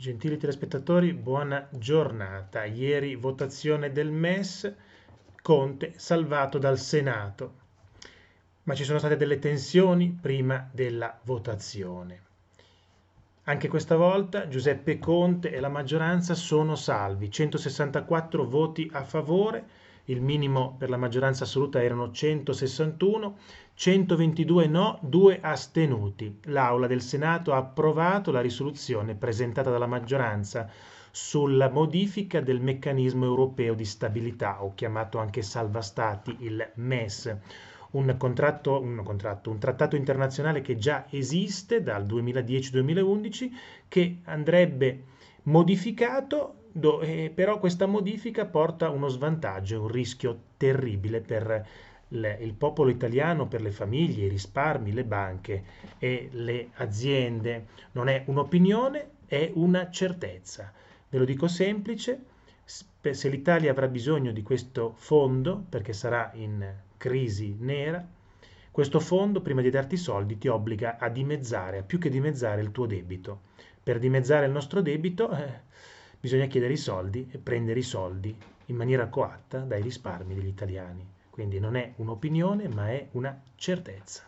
Gentili telespettatori, buona giornata. Ieri votazione del MES, Conte salvato dal Senato, ma ci sono state delle tensioni prima della votazione. Anche questa volta Giuseppe Conte e la maggioranza sono salvi, 164 voti a favore, il minimo per la maggioranza assoluta erano 161, 122 no, 2 astenuti. L'Aula del Senato ha approvato la risoluzione presentata dalla maggioranza sulla modifica del meccanismo europeo di stabilità, o chiamato anche salva stati il MES. Un contratto, un, contratto, un trattato internazionale che già esiste dal 2010-2011 che andrebbe modificato do, eh, però questa modifica porta uno svantaggio, un rischio terribile per le, il popolo italiano per le famiglie, i risparmi, le banche e le aziende. Non è un'opinione, è una certezza. Ve lo dico semplice, se l'Italia avrà bisogno di questo fondo, perché sarà in crisi nera, questo fondo prima di darti i soldi ti obbliga a dimezzare, a più che dimezzare il tuo debito. Per dimezzare il nostro debito eh, bisogna chiedere i soldi e prendere i soldi in maniera coatta dai risparmi degli italiani quindi non è un'opinione ma è una certezza.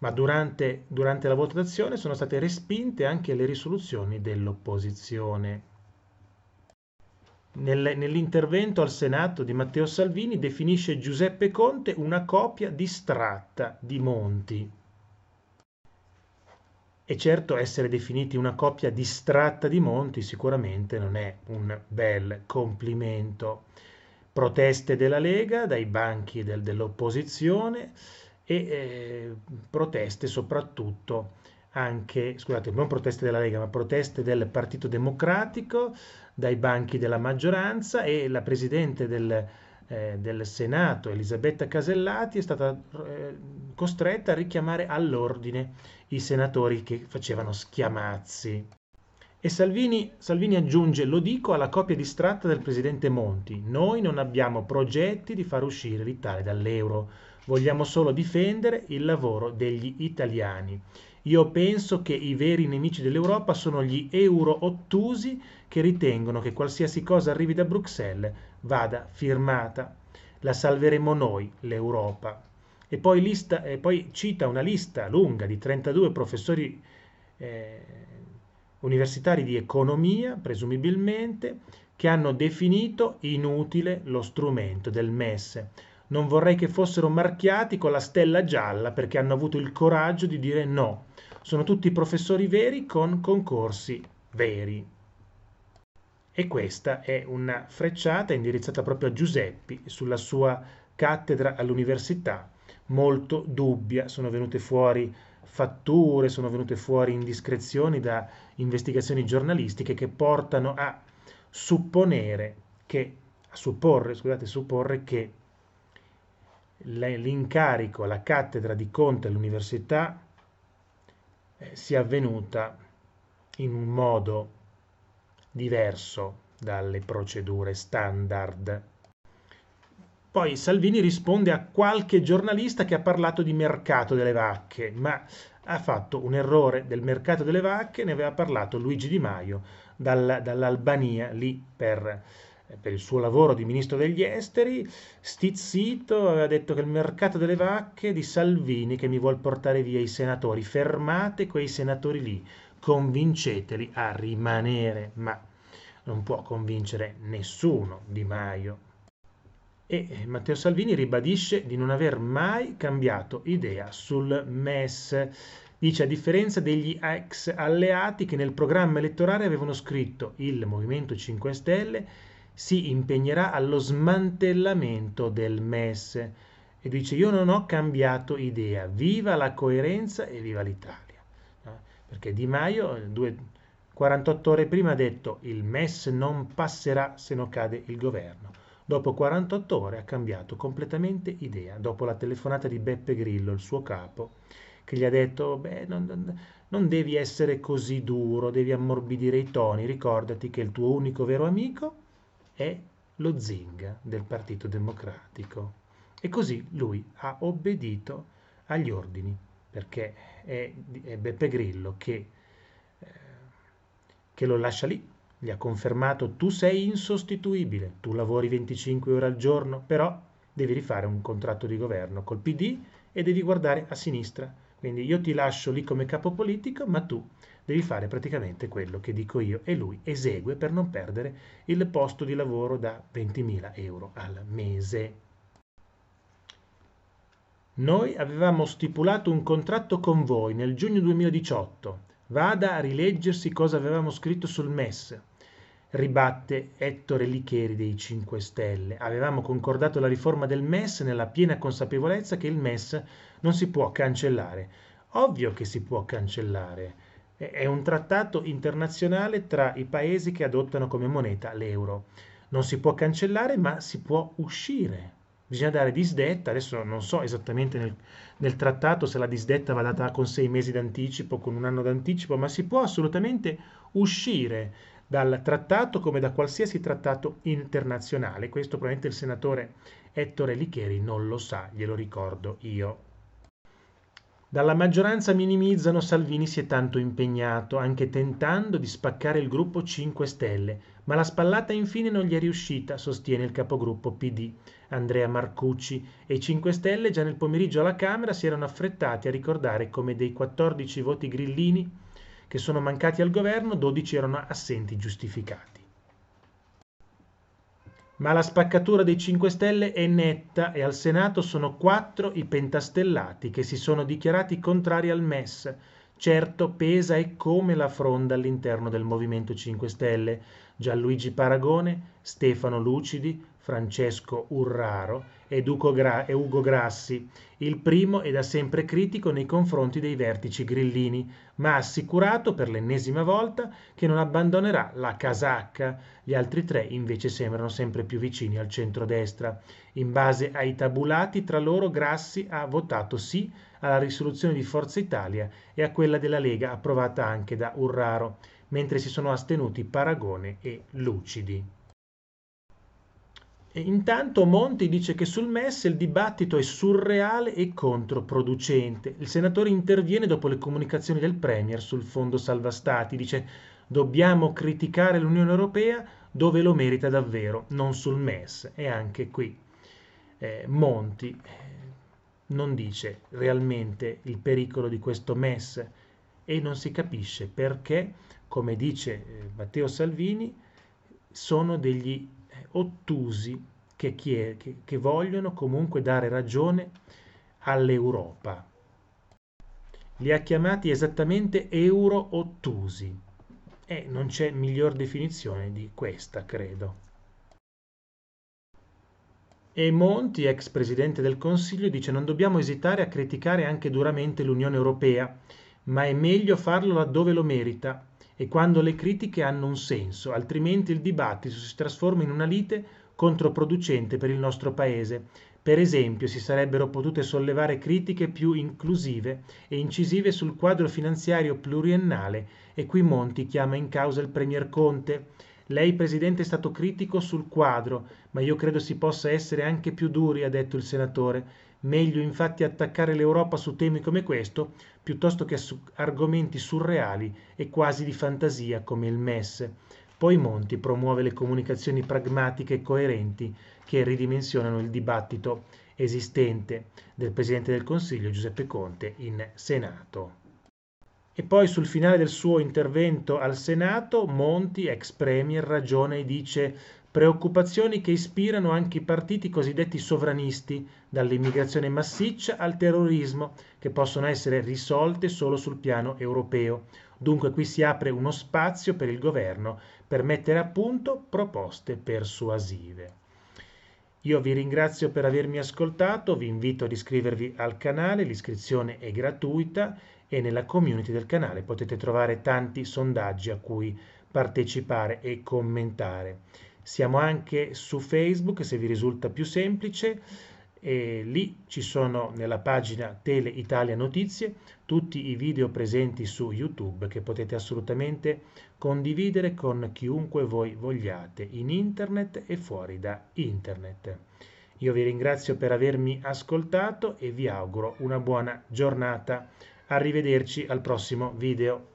Ma durante, durante la votazione sono state respinte anche le risoluzioni dell'opposizione. Nell'intervento al Senato di Matteo Salvini definisce Giuseppe Conte una copia distratta di Monti. E certo essere definiti una coppia distratta di Monti sicuramente non è un bel complimento proteste della Lega, dai banchi del, dell'opposizione e eh, proteste soprattutto anche, scusate, non proteste della Lega, ma proteste del Partito Democratico dai banchi della maggioranza e la Presidente del, eh, del Senato, Elisabetta Casellati, è stata eh, costretta a richiamare all'ordine i senatori che facevano schiamazzi. E Salvini, Salvini aggiunge, lo dico alla copia distratta del presidente Monti, noi non abbiamo progetti di far uscire l'Italia dall'euro, vogliamo solo difendere il lavoro degli italiani. Io penso che i veri nemici dell'Europa sono gli euro-ottusi che ritengono che qualsiasi cosa arrivi da Bruxelles vada firmata. La salveremo noi, l'Europa. E poi, lista, e poi cita una lista lunga di 32 professori eh, universitari di economia, presumibilmente, che hanno definito inutile lo strumento del MES. Non vorrei che fossero marchiati con la stella gialla perché hanno avuto il coraggio di dire no. Sono tutti professori veri con concorsi veri. E questa è una frecciata indirizzata proprio a Giuseppi sulla sua cattedra all'università molto dubbia, sono venute fuori fatture, sono venute fuori indiscrezioni da investigazioni giornalistiche che portano a supponere che, a supporre, scusate, supporre che l'incarico alla cattedra di Conte all'università eh, sia avvenuta in un modo diverso dalle procedure standard poi Salvini risponde a qualche giornalista che ha parlato di mercato delle vacche, ma ha fatto un errore del mercato delle vacche, ne aveva parlato Luigi Di Maio dal, dall'Albania lì per, per, il suo lavoro di ministro degli esteri, stizzito, aveva detto che il mercato delle vacche di Salvini che mi vuol portare via i senatori, fermate quei senatori lì, convinceteli a rimanere, ma non può convincere nessuno Di Maio e eh, Matteo Salvini ribadisce di non aver mai cambiato idea sul MES. Dice a differenza degli ex alleati che nel programma elettorale avevano scritto il Movimento 5 Stelle si impegnerà allo smantellamento del MES e dice io non ho cambiato idea, viva la coerenza e viva l'Italia. Perché Di Maio due, 48 ore prima ha detto il MES non passerà se non cade il governo Dopo 48 ore ha cambiato completamente idea, dopo la telefonata di Beppe Grillo, il suo capo, che gli ha detto, beh, non, non devi essere così duro, devi ammorbidire i toni, ricordati che il tuo unico vero amico è lo Zinga del Partito Democratico. E così lui ha obbedito agli ordini, perché è, Beppe Grillo che, eh, che lo lascia lì gli ha confermato tu sei insostituibile, tu lavori 25 ore al giorno, però devi rifare un contratto di governo col PD e devi guardare a sinistra. Quindi io ti lascio lì come capo politico, ma tu devi fare praticamente quello che dico io e lui esegue per non perdere il posto di lavoro da 20.000 euro al mese. Noi avevamo stipulato un contratto con voi nel giugno 2018. Vada a rileggersi cosa avevamo scritto sul MES ribatte Ettore Licheri dei 5 Stelle. Avevamo concordato la riforma del MES nella piena consapevolezza che il MES non si può cancellare. Ovvio che si può cancellare. È un trattato internazionale tra i paesi che adottano come moneta l'euro. Non si può cancellare, ma si può uscire. Bisogna dare disdetta, adesso non so esattamente nel, nel trattato se la disdetta va data con sei mesi d'anticipo, con un anno d'anticipo, ma si può assolutamente uscire dal trattato come da qualsiasi trattato internazionale. Questo probabilmente il senatore Ettore Licheri non lo sa, glielo ricordo io. Dalla maggioranza minimizzano Salvini si è tanto impegnato, anche tentando di spaccare il gruppo 5 Stelle, ma la spallata infine non gli è riuscita, sostiene il capogruppo PD, Andrea Marcucci, e i 5 Stelle già nel pomeriggio alla Camera si erano affrettati a ricordare come dei 14 voti grillini che sono mancati al governo, 12 erano assenti giustificati. Ma la spaccatura dei 5 Stelle è netta e al Senato sono 4 i pentastellati che si sono dichiarati contrari al MES. Certo pesa e come la fronda all'interno del Movimento 5 Stelle Gianluigi Paragone, Stefano Lucidi, Francesco Urraro ed Ugo, e Ugo Grassi. Il primo è da sempre critico nei confronti dei vertici grillini, ma ha assicurato per l'ennesima volta che non abbandonerà la casacca. Gli altri tre invece sembrano sempre più vicini al centrodestra. In base ai tabulati tra loro Grassi ha votato sì alla risoluzione di Forza Italia e a quella della Lega approvata anche da Urraro, mentre si sono astenuti Paragone e Lucidi. E intanto Monti dice che sul MES il dibattito è surreale e controproducente. Il senatore interviene dopo le comunicazioni del Premier sul fondo salva stati, dice dobbiamo criticare l'Unione Europea dove lo merita davvero, non sul MES. E anche qui eh, Monti eh, non dice realmente il pericolo di questo MES e non si capisce perché, come dice eh, Matteo Salvini, sono degli ottusi che, chie- che, che vogliono comunque dare ragione all'Europa. Li ha chiamati esattamente euro-ottusi e non c'è miglior definizione di questa, credo. E Monti, ex presidente del Consiglio, dice non dobbiamo esitare a criticare anche duramente l'Unione Europea, ma è meglio farlo laddove lo merita, e quando le critiche hanno un senso, altrimenti il dibattito si trasforma in una lite controproducente per il nostro Paese. Per esempio, si sarebbero potute sollevare critiche più inclusive e incisive sul quadro finanziario pluriennale e qui Monti chiama in causa il Premier Conte. Lei, Presidente, è stato critico sul quadro, ma io credo si possa essere anche più duri, ha detto il senatore Meglio infatti attaccare l'Europa su temi come questo piuttosto che su argomenti surreali e quasi di fantasia come il MES. Poi Monti promuove le comunicazioni pragmatiche e coerenti che ridimensionano il dibattito esistente del Presidente del Consiglio Giuseppe Conte in Senato. E poi sul finale del suo intervento al Senato Monti, ex Premier, ragiona e dice preoccupazioni che ispirano anche i partiti cosiddetti sovranisti, dall'immigrazione massiccia al terrorismo, che possono essere risolte solo sul piano europeo. Dunque qui si apre uno spazio per il governo per mettere a punto proposte persuasive. Io vi ringrazio per avermi ascoltato, vi invito ad iscrivervi al canale, l'iscrizione è gratuita e nella community del canale potete trovare tanti sondaggi a cui partecipare e commentare. Siamo anche su Facebook, se vi risulta più semplice, e lì ci sono nella pagina Tele Italia Notizie tutti i video presenti su YouTube che potete assolutamente condividere con chiunque voi vogliate in internet e fuori da internet. Io vi ringrazio per avermi ascoltato e vi auguro una buona giornata. Arrivederci al prossimo video.